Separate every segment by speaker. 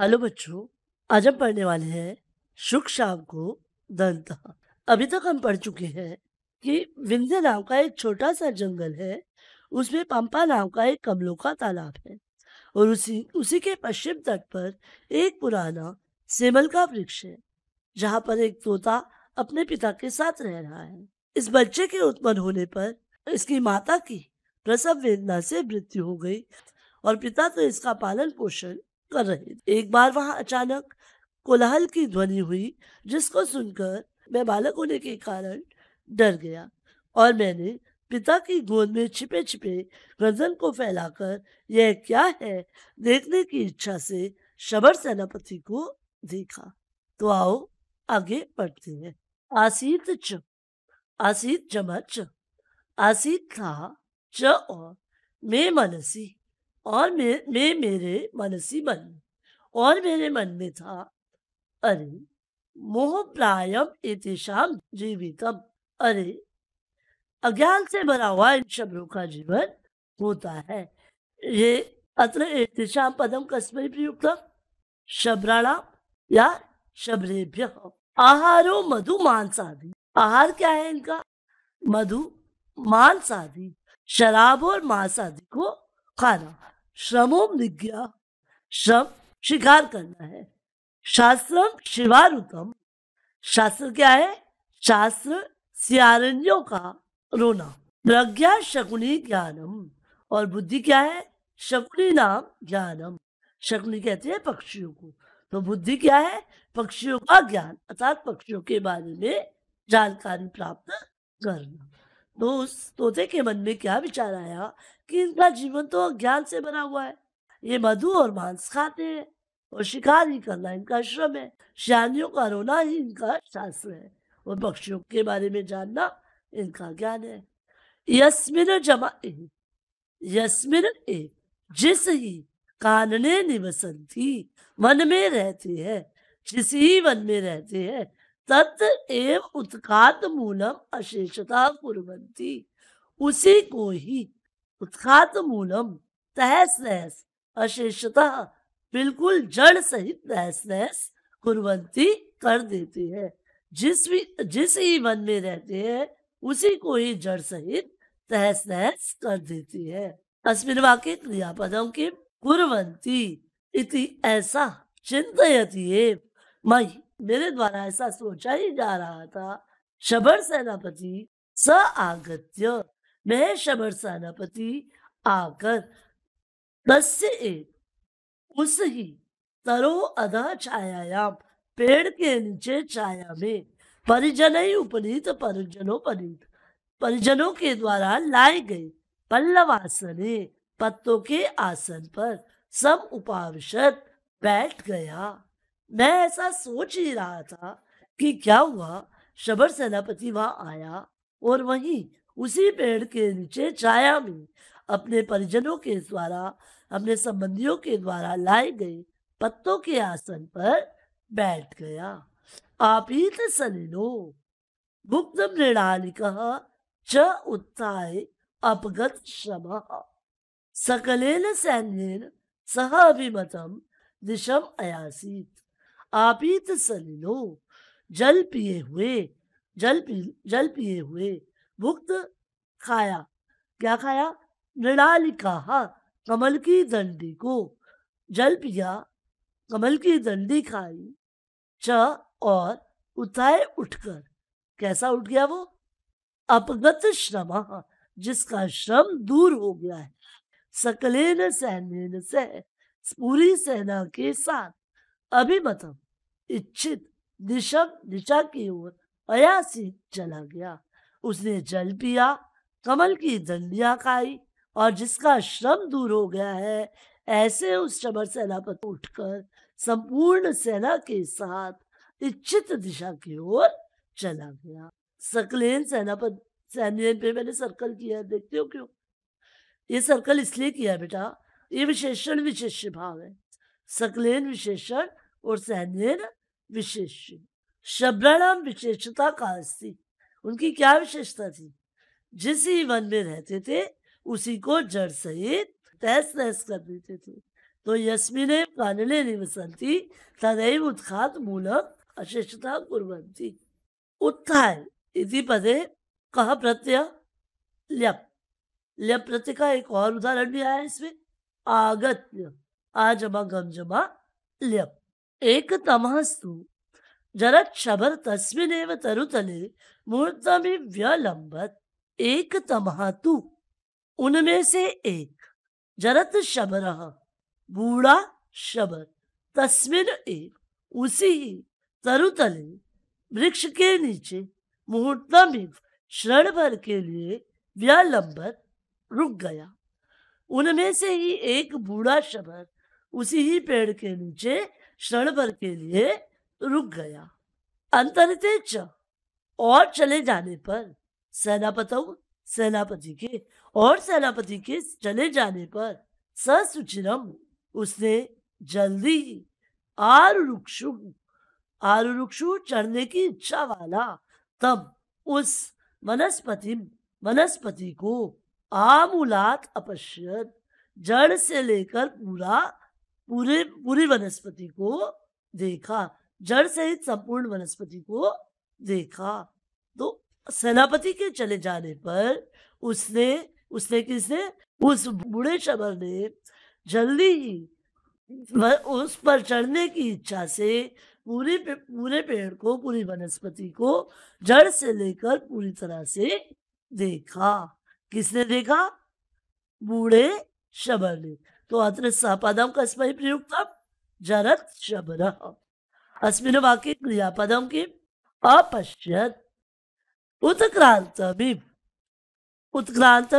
Speaker 1: hello बच्चों आज हम पढ़ने वाले हैं शुक्र शाम को दंत अभी तक हम पढ़ चुके हैं कि विंध्य नाम का एक छोटा सा जंगल है उसमें पंपा नाम का एक कमलों का तालाब है और उसी उसी के पश्चिम तट पर एक पुराना सेमल का वृक्ष है जहाँ पर एक तोता अपने पिता के साथ रह रहा है इस बच्चे के उत्पन्न होने पर इसकी माता की प्रसव वेदना से मृत्यु हो गई और पिता तो इसका पालन पोषण कर रहे थे एक बार वहां अचानक कोलाहल की ध्वनि हुई जिसको सुनकर मैं बालक होने के कारण डर गया और मैंने पिता की गोद में छिपे छिपे गर्दन को फैलाकर यह क्या है देखने की इच्छा से शबर सेनापति को देखा तो आओ आगे बढ़ते हैं आसीत च आसीत जमा च आसीत था च और मे मनसी और मे मैं मेरे मनसी मन और मेरे मन में था अरे मोह प्रायम इतिशाम जीवितम अरे अज्ञान से भरा हुआ इन शब्दों का जीवन होता है ये अत्र इतिशाम पदम कस्मरी प्रयुक्त शब्राणाम या शब्रेभ्य आहारो मधु मांसादी आहार क्या है इनका मधु मांसादी शराब और मांसादी को खाना श्रमो विज्ञा श्रम शिकार करना है शास्त्र शिवारुतम शास्त्र क्या है शास्त्र सियारण्यों का रोना प्रज्ञा शकुनी ज्ञानम और बुद्धि क्या है शकुनी नाम ज्ञानम शकुनी कहते हैं पक्षियों को तो बुद्धि क्या है पक्षियों का ज्ञान अर्थात पक्षियों के बारे में जानकारी प्राप्त करना तो उस तोते के मन में क्या विचार आया कि इनका जीवन तो अज्ञान से बना हुआ है ये मधु और मांस खाते हैं और शिकार ही करना इनका श्रम है शानियों का रोना ही इनका शास्त्र है और पक्षियों के बारे में जानना इनका ज्ञान है यस्मिन जमा यस्मिन ए जिस ही कानने निवसंती वन में रहते हैं जिस ही वन में रहते हैं तत् एव उत्खात मूलम अशेषता कुरंती उसी को ही उत्खात मूलम तहस नहस अशेषता बिल्कुल जड़ सहित नहस नहस कुरंती कर देती है जिस भी जिस ही मन में रहते हैं उसी को ही जड़ सहित तहस नहस कर देती है अस्मिन वाक्य क्रियापदम के कुरंती इति ऐसा चिंतयती मई मेरे द्वारा ऐसा सोचा ही जा रहा था शबर सेनापति स आगत्य मैं शबर सेनापति आकर तस्य एक उस ही तरो अधा छायाम पेड़ के नीचे छाया में परिजन ही उपनीत परीत परिजनों के द्वारा लाए गए पल्लव आसने पत्तों के आसन पर सब उपावशत बैठ गया मैं ऐसा सोच ही रहा था कि क्या हुआ शबर सेनापति वहां आया और वहीं उसी पेड़ के नीचे छाया में अपने परिजनों के द्वारा अपने संबंधियों के द्वारा लाए गए पत्तों के आसन पर बैठ गया आपीत तो सलिनो गुप्त मृणालिकः च उत्थाय अपगत श्रमः सकलेन सैन्य सह अभिमतम दिशम अयासीत आपीत तसलो जल पिए हुए जल पी जल पिए हुए भुक्त खाया क्या खाया कहा कमल की दंडी को जल पिया कमल की दंडी खाई च और उठाए उठकर कैसा उठ गया वो अपगत श्रम जिसका श्रम दूर हो गया है सकलेन सहने से पूरी सेना के साथ अभिमतम इच्छित दिशा दिशा की ओर अयासी चला गया उसने जल पिया कमल की दंडिया खाई और जिसका श्रम दूर हो गया है ऐसे उस शबर पर उठकर संपूर्ण सेना के साथ इच्छित दिशा की ओर चला गया सकलेन पर सैन्य पे मैंने सर्कल किया देखते हो क्यों ये सर्कल इसलिए किया बेटा ये विशेषण विशेष भाव है सकलेन विशेषण और सैन्यन विशेष शब्दाणाम विशेषता का अस्थि उनकी क्या विशेषता थी जिस ही वन में रहते थे उसी को जड़ सहित तहस नहस कर देते थे तो यस्मिने प्राणने निवसंती तदैव उत्खात मूलक अशेषता कुर्वंती उत्थाय इति पदे कह प्रत्यय ल्यप ल्यप प्रत्यय का एक और उदाहरण भी आया इसमें आगत्य आ जमा गम जमा ल्यप एकतमस्तु जरक्षभर तस्मिनेव तरुतले में व्यलंबत एक तमहतु उनमें से एक जरत शबर बूढ़ा शबर तस्मिन एक उसी ही तरुतले वृक्ष के नीचे मुहूर्त में क्षण भर के लिए व्यालंबत रुक गया उनमें से ही एक बूढ़ा शबर उसी ही पेड़ के नीचे क्षण भर के लिए रुक गया अंतरिक्ष और चले जाने पर सेनापतों सेनापति के और सेनापति के चले जाने पर ससुचिरम उसने जल्दी आरुक्षु आरुक्षु चढ़ने की इच्छा वाला तब उस वनस्पति वनस्पति को आमूलात अपश्यत जड़ से लेकर पूरा पूरे पूरी वनस्पति को देखा जड़ सहित संपूर्ण वनस्पति को देखा तो सेनापति के चले जाने पर उसने उसने किसने उस बूढ़े शबर ने जल्दी ही उस पर चढ़ने की इच्छा से पूरे पे, पूरे पेड़ को पूरी वनस्पति को जड़ से लेकर पूरी तरह से देखा किसने देखा बूढ़े शबर ने तो अत्र साहबादाम का प्रयुक्त जरत शबर अस्मिन वाक्य क्रियापदम की अपश्यत उत्क्रांत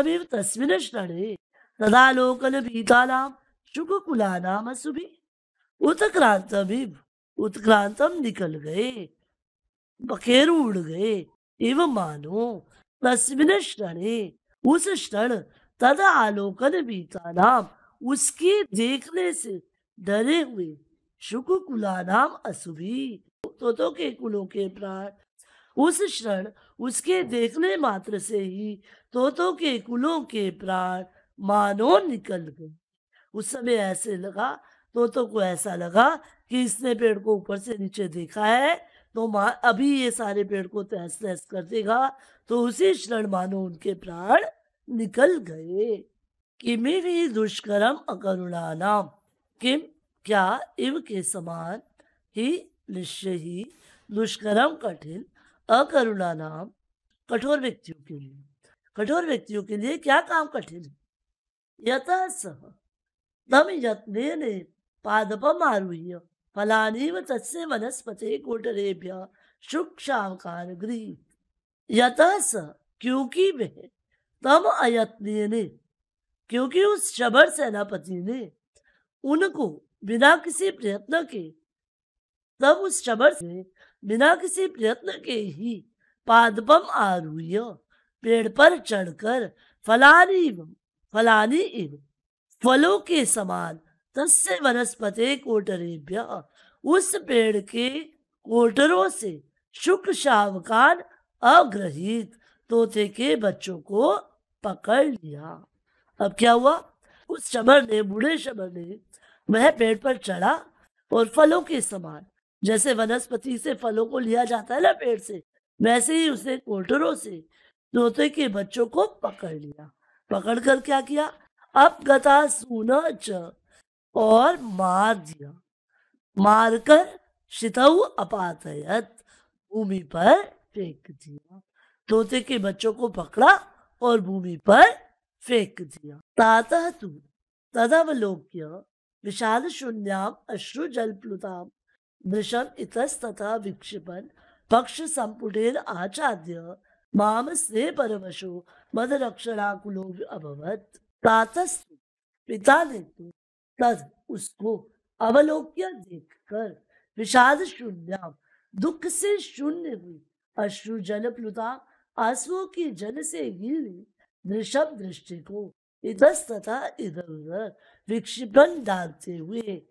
Speaker 1: भी तस्मिन क्षणे तदालोकन भीतानाम शुभकुलानाम असुभि भी उत्क्रांतम निकल गए बखेर उड़ गए इव मानो तस्मिन क्षणे उस क्षण तद आलोकन बीता नाम उसके देखने से डरे हुए शुक कुलानाम असुभी तोतों के कुलों के प्राण उस क्षण उसके देखने मात्र से ही तोतों के कुलों के प्राण मानो निकल गए उस समय ऐसे लगा तोतों को ऐसा लगा कि इसने पेड़ को ऊपर से नीचे देखा है तो अभी ये सारे पेड़ को तहस तहस कर देगा तो उसी क्षण मानो उनके प्राण निकल गए किमि भी दुष्कर्म अकरुणा नाम किम क्या इव के समान ही निश्चय ही दुष्कर्म कठिन अकरुणा नाम कठोर व्यक्तियों के लिए कठोर व्यक्तियों के लिए क्या काम कठिन है यथा सह तम यत्न ने पादप आरूह्य फलानी व तत्से वनस्पति कोटरेभ्य शुक्षाकार गृह यथा स क्योंकि वह तम अयत्ने क्योंकि उस शबर सेनापति ने उनको बिना किसी प्रयत्न के तब उस शबर ने बिना किसी प्रयत्न के ही पादपम आरूह्य पेड़ पर चढ़कर फलानी फलानी एवं फलों के समान तस्य वनस्पति कोटरे उस पेड़ के कोटरों से शुक्र शावकान अग्रहित तोते के बच्चों को पकड़ लिया अब क्या हुआ उस शबर ने बूढ़े शबर ने वह पेड़ पर चढ़ा और फलों के समान जैसे वनस्पति से फलों को लिया जाता है ना पेड़ से वैसे ही उसने कोटरों से तोते के बच्चों को पकड़ लिया पकड़ कर क्या किया अब गता सुना च और मार दिया मारकर शितऊ अपातयत भूमि पर फेंक दिया तोते के बच्चों को पकड़ा और भूमि पर फेंक दिया तातः तू तदवलोक्य विशाल शून्याम अश्रु जल प्लुताम वृषम इतस्तथा विक्षिपन पक्ष संपुटेर आचार्य माम स्ने परमशो मद रक्षणाकुलो अभवत तातस्तु पिता ने तो तद उसको अवलोक्य देख कर विषाद शून्याम दुख से शून्य हुई अश्रु जल प्लुता आंसुओं की जल से गिरी वृषभ दृष्टि को इधर तथा इधर उधर विक्षिपण डालते हुए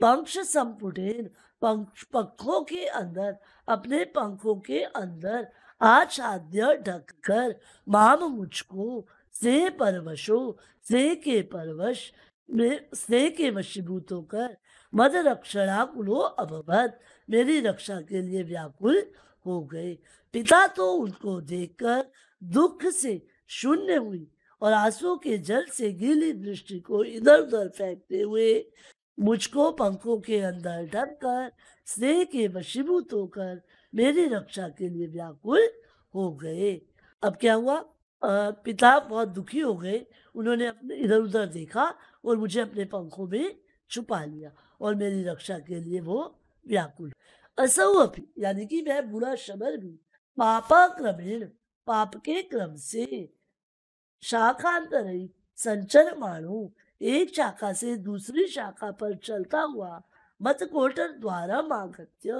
Speaker 1: पंक्ष संपुटेन पंखों के अंदर अपने पंखों के अंदर आचाद्य ढक कर माम मुझको से परवशो से के परवश में से के वशीभूत होकर मद रक्षणा कुलो अभवत मेरी रक्षा के लिए व्याकुल हो गए पिता तो उनको देखकर दुख से शून्य हुई और आंसुओं के जल से गीली दृष्टि को इधर उधर फेंकते हुए मुझको पंखों के अंदर ढक कर स्नेह के वशीभूत होकर मेरी रक्षा के लिए व्याकुल हो गए अब क्या हुआ आ, पिता बहुत दुखी हो गए उन्होंने अपने इधर उधर देखा और मुझे अपने पंखों में छुपा लिया और मेरी रक्षा के लिए वो व्याकुल असौ यानी कि मैं बुरा शबर भी पापा क्रमेण पाप के क्रम से शाखांतरी संचर मानो एक शाखा से दूसरी शाखा पर चलता हुआ मत कोटर द्वारा मागत्य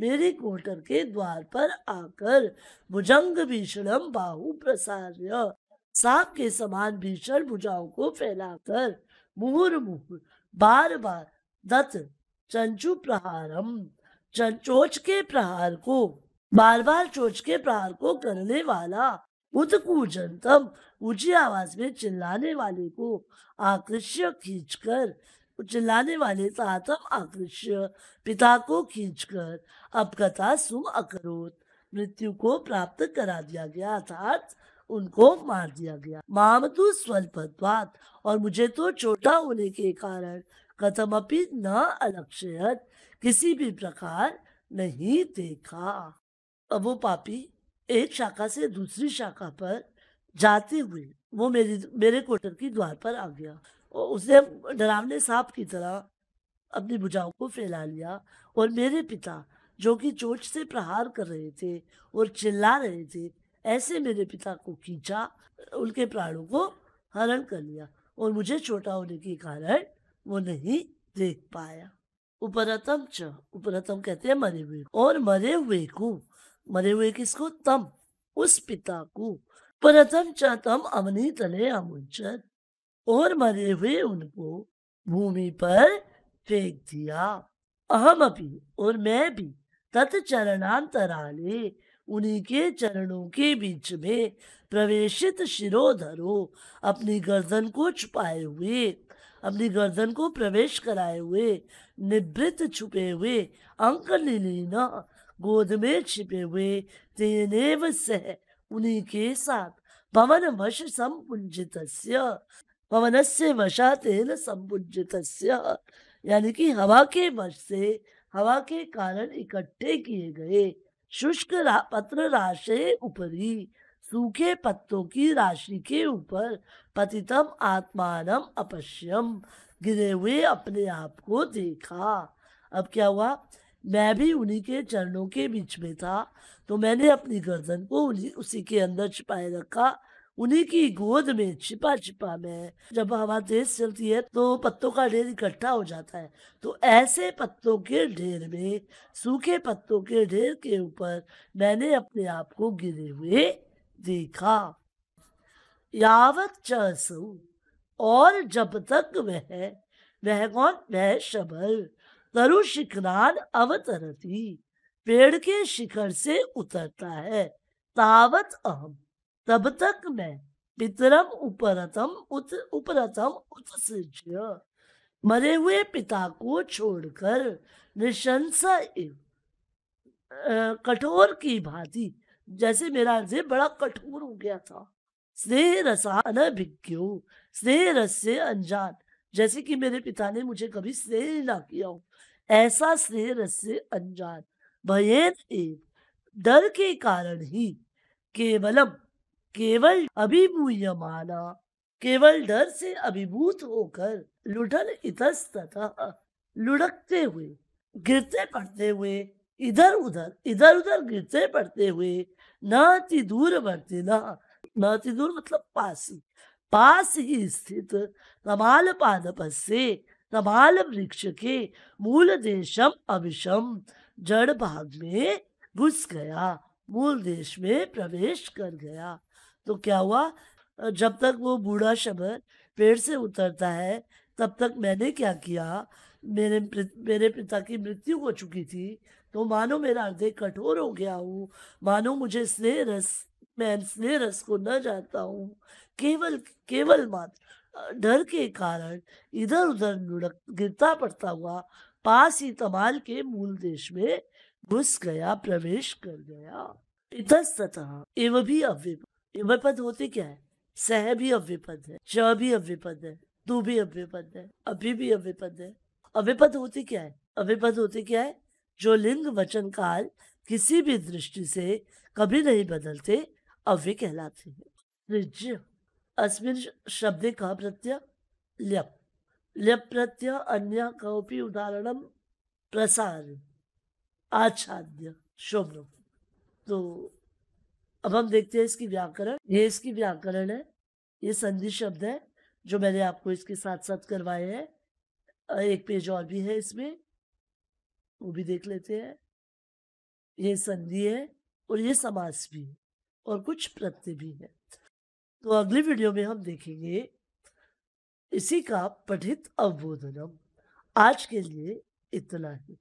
Speaker 1: मेरे कोटर के द्वार पर आकर भुजंग भीषणम बाहु प्रसार सांप के समान भीषण भुजाओं को फैलाकर मुहर मुहर बार बार दत चंचु प्रहारम चंचोच के प्रहार को बार बार चोच के प्रहार को करने वाला उतकू जनतम ऊंची आवाज में चिल्लाने वाले को आकृष्य खींचकर चिल्लाने वाले तातम आकृष्य पिता को खींचकर अब कथा सु अकरोत मृत्यु को प्राप्त करा दिया गया अर्थात उनको मार दिया गया माम तो स्वल्पत्वात और मुझे तो छोटा होने के कारण कथम अपनी न अलक्षयत किसी भी प्रकार नहीं देखा अब वो पापी एक शाखा से दूसरी शाखा पर जाते हुए वो मेरी मेरे कोटर की द्वार पर आ गया और उसने डरावने सांप की तरह अपनी भुजाओं को फैला लिया और मेरे पिता जो कि चोट से प्रहार कर रहे थे और चिल्ला रहे थे ऐसे मेरे पिता को खींचा उनके प्राणों को हरण कर लिया और मुझे छोटा होने के कारण वो नहीं देख पाया उपरतम च उपरतम कहते हैं मरे हुए और मरे हुए को मरे हुए किसको तम उस पिता को प्रथम चम अवनी तले अमुचर और मरे हुए उनको भूमि पर फेंक दिया अहम अभी और मैं भी तत्चरणांतराले उन्हीं के चरणों के बीच में प्रवेशित शिरोधरो अपनी गर्दन को छुपाए हुए अपनी गर्दन को प्रवेश कराए हुए निवृत्त छुपे हुए अंक निलीना गोद में छिपे हुए तेनेव उन्हीं के साथ पवन वश संपुंजित पवन से वशा तेन संपुंजित यानी कि हवा के वश से हवा के कारण इकट्ठे किए गए शुष्क रा, पत्र राशे ऊपरी सूखे पत्तों की राशि के ऊपर पतितम आत्मान अपश्यम गिरे हुए अपने आप को देखा अब क्या हुआ मैं भी उन्हीं के चरणों के बीच में था तो मैंने अपनी गर्दन को उन्हीं उसी के अंदर छिपाए रखा उन्हीं की गोद में छिपा छिपा में जब हवा तेज चलती है तो पत्तों का ढेर इकट्ठा हो जाता है तो ऐसे पत्तों के ढेर में सूखे पत्तों के ढेर के ऊपर मैंने अपने आप को गिरे हुए देखा यावत चसू और जब तक वह वह कौन वह शबर तरु शिखरान अवतरती पेड़ के शिखर से उतरता है तावत अहम तब तक मैं पितरम उपरतम उत उपरतम उत्सृज्य मरे हुए पिता को छोड़कर निशंसा कठोर की भांति जैसे मेरा से बड़ा कठोर हो गया था स्नेह रसा अनभिज्ञो स्नेह रस से अनजान जैसे कि मेरे पिता ने मुझे कभी स्नेह ना किया हो ऐसा से रस अनजान भयन एव डर के कारण ही केवलम केवल अभिभूय माना केवल डर से अभिभूत होकर लुढ़ल इतस तथा लुढ़कते हुए गिरते पड़ते हुए इधर उधर इधर उधर गिरते पड़ते हुए नाति दूर बढ़ते ना नाति दूर मतलब पास ही पास ही स्थित कमाल पादप से कबाल वृक्ष के मूल देशम अभिषम जड़ भाग में घुस गया मूल देश में प्रवेश कर गया तो क्या हुआ जब तक वो बूढ़ा शबर पेड़ से उतरता है तब तक मैंने क्या किया मेरे मेरे पिता की मृत्यु हो चुकी थी तो मानो मेरा हृदय कठोर हो गया हूँ मानो मुझे स्नेह रस मैं स्नेह रस को न जानता हूँ केवल केवल मात्र डर के कारण इधर उधर लुढ़क गिरता पड़ता हुआ पास ही तमाल के मूल देश में घुस गया प्रवेश कर गया इतस्तः एव भी अव्यपद एवपद होते क्या है सह भी अव्यपद है च भी अव्यपद है तू भी अव्यपद है अभी भी अव्यपद है अव्यपद होते क्या है अव्यपद होते क्या है जो लिंग वचन काल किसी भी दृष्टि से कभी नहीं बदलते अव्य कहलाते हैं अस्मिन शब्द का प्रत्यय ल्यप् ल्यप् प्रत्यय अन्य कौपी उदाहरण प्रसार आच्छाद्य शोभनम तो अब हम देखते हैं इसकी व्याकरण ये इसकी व्याकरण है ये संधि शब्द है जो मैंने आपको इसके साथ साथ करवाए हैं एक पेज और भी है इसमें वो भी देख लेते हैं ये संधि है और ये समास भी है और कुछ प्रत्यय भी है तो अगली वीडियो में हम देखेंगे इसी का पठित अवबोधनम आज के लिए इतना ही